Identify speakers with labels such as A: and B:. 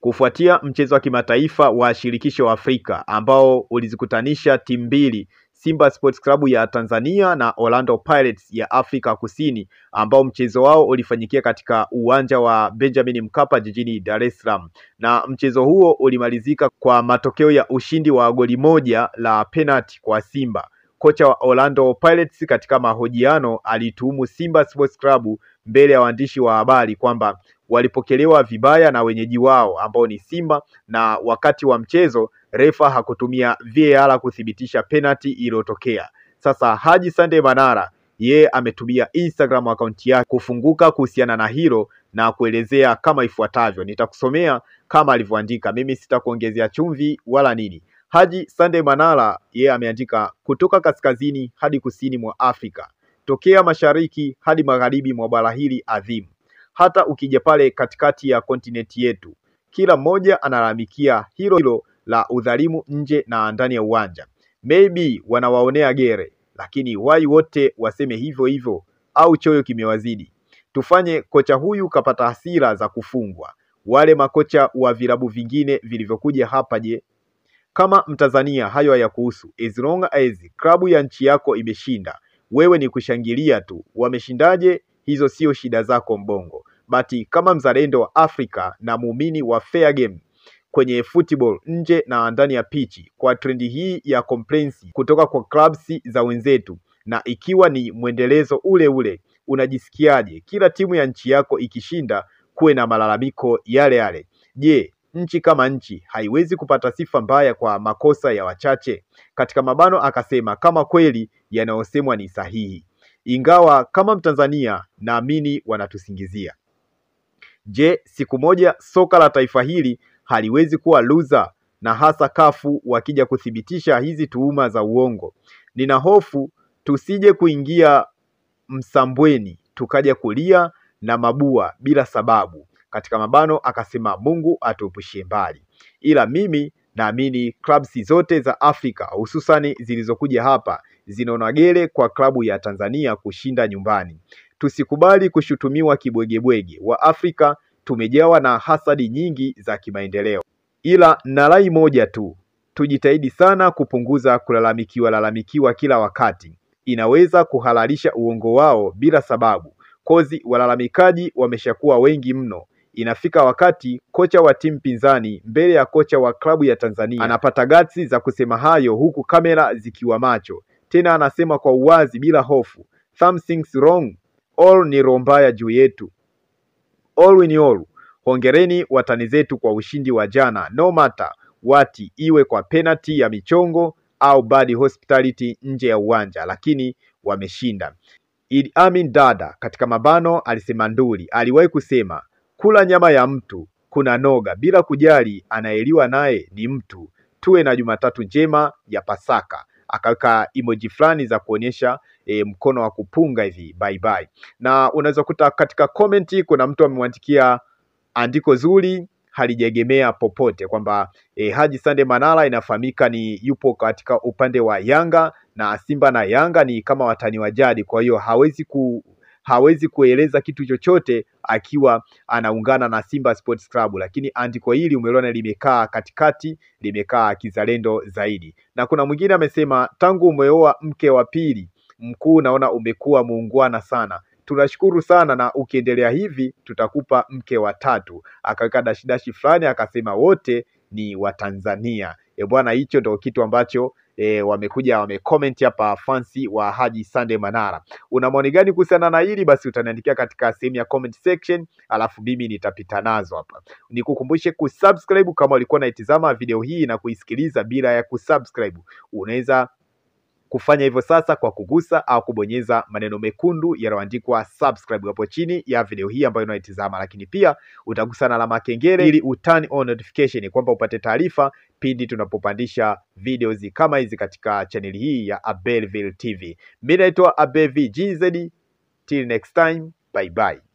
A: kufuatia mchezo wa kimataifa wa shirikisho wa Afrika ambao ulizikutanisha timu mbili Simba Sports Club ya Tanzania na Orlando Pirates ya Afrika Kusini ambao mchezo wao ulifanyikia katika uwanja wa Benjamin Mkapa jijini Dar es Salaam, na mchezo huo ulimalizika kwa matokeo ya ushindi wa goli moja la penalti kwa Simba. Kocha wa Orlando Pirates katika mahojiano alituhumu Simba Sports Club mbele ya waandishi wa habari kwamba walipokelewa vibaya na wenyeji wao ambao ni Simba, na wakati wa mchezo refa hakutumia VAR kuthibitisha penati iliyotokea. Sasa Haji Sande Manara yeye ametumia Instagram akaunti yake kufunguka kuhusiana na hilo na kuelezea kama ifuatavyo. Nitakusomea kama alivyoandika, mimi sitakuongezea chumvi wala nini. Haji Sande Manara yeye ameandika, kutoka kaskazini hadi kusini mwa Afrika, tokea mashariki hadi magharibi mwa bara hili adhimu hata ukija pale katikati ya kontinenti yetu, kila mmoja analalamikia hilo hilo la udhalimu nje na ndani ya uwanja. Maybe wanawaonea gere, lakini wai wote waseme hivyo hivyo au choyo kimewazidi? Tufanye kocha huyu kapata hasira za kufungwa. Wale makocha wa vilabu vingine vilivyokuja hapa, je, kama Mtanzania hayo hayakuhusu? As long as klabu ya nchi yako imeshinda, wewe ni kushangilia tu. Wameshindaje? Hizo sio shida zako, Mbongo bati kama mzalendo wa Afrika na muumini wa fair game kwenye football nje na ndani ya pichi, kwa trendi hii ya complaints kutoka kwa clubs za wenzetu, na ikiwa ni mwendelezo ule ule, unajisikiaje kila timu ya nchi yako ikishinda kuwe na malalamiko yale yale? Je, nchi kama nchi haiwezi kupata sifa mbaya kwa makosa ya wachache? Katika mabano akasema, kama kweli yanayosemwa ni sahihi, ingawa kama Mtanzania naamini wanatusingizia. Je, siku moja soka la taifa hili haliwezi kuwa luza, na hasa kafu wakija kuthibitisha hizi tuhuma za uongo? Nina hofu tusije kuingia msambweni tukaja kulia na mabua bila sababu, katika mabano akasema Mungu atuepushie mbali. Ila mimi naamini klabsi zote za Afrika hususani zilizokuja hapa zinaona gere kwa klabu ya Tanzania kushinda nyumbani. Tusikubali kushutumiwa kibwegebwege. Waafrika tumejawa na hasadi nyingi za kimaendeleo, ila na rai moja tu, tujitahidi sana kupunguza kulalamikiwa lalamikiwa kila wakati. Inaweza kuhalalisha uongo wao bila sababu, kozi walalamikaji wameshakuwa wengi mno. Inafika wakati kocha wa timu pinzani mbele ya kocha wa klabu ya Tanzania anapata gatsi za kusema hayo, huku kamera zikiwa macho, tena anasema kwa uwazi bila hofu, something's wrong all ni roho mbaya juu yetu. All in all. Hongereni watani zetu kwa ushindi wa jana, no matter wati, iwe kwa penalty ya michongo au bad hospitality nje ya uwanja, lakini wameshinda. Idi Amin Dada katika mabano alisema nduli, aliwahi kusema kula nyama ya mtu kuna noga, bila kujali anayeliwa naye ni mtu. Tuwe na Jumatatu njema ya Pasaka akaweka emoji fulani za kuonyesha e, mkono wa kupunga hivi bye bye. Na unaweza kuta katika komenti kuna mtu amemwandikia andiko zuri halijaegemea popote kwamba e, Haji Sande Manara inafahamika ni yupo katika upande wa Yanga na Simba na Yanga ni kama watani wa jadi, kwa hiyo hawezi ku hawezi kueleza kitu chochote akiwa anaungana na Simba Sports Club, lakini andiko hili umeliona limekaa katikati, limekaa kizalendo zaidi. Na kuna mwingine amesema, tangu umeoa mke wa pili mkuu, naona umekuwa muungwana sana tunashukuru sana na ukiendelea hivi tutakupa mke wa tatu. Akaweka dashidashi fulani akasema wote ni Watanzania. E bwana, hicho ndo kitu ambacho e, wamekuja wamecomment hapa fansi wa Haji Sande Manara. Una maoni gani kuhusiana na hili? Basi utaniandikia katika sehemu ya comment section, alafu mimi nitapita nazo hapa. Nikukumbushe kusubscribe kama ulikuwa unaitizama video hii na kuisikiliza bila ya kusubscribe, unaweza kufanya hivyo sasa kwa kugusa au kubonyeza maneno mekundu yaliyoandikwa subscribe hapo chini ya video hii ambayo unaitizama, lakini pia utagusa na alama kengele ili uturn on notification, kwamba upate taarifa pindi tunapopandisha videos kama hizi katika chaneli hii ya Abelville TV. Mimi naitwa Abel GZ, till next time, bye bye.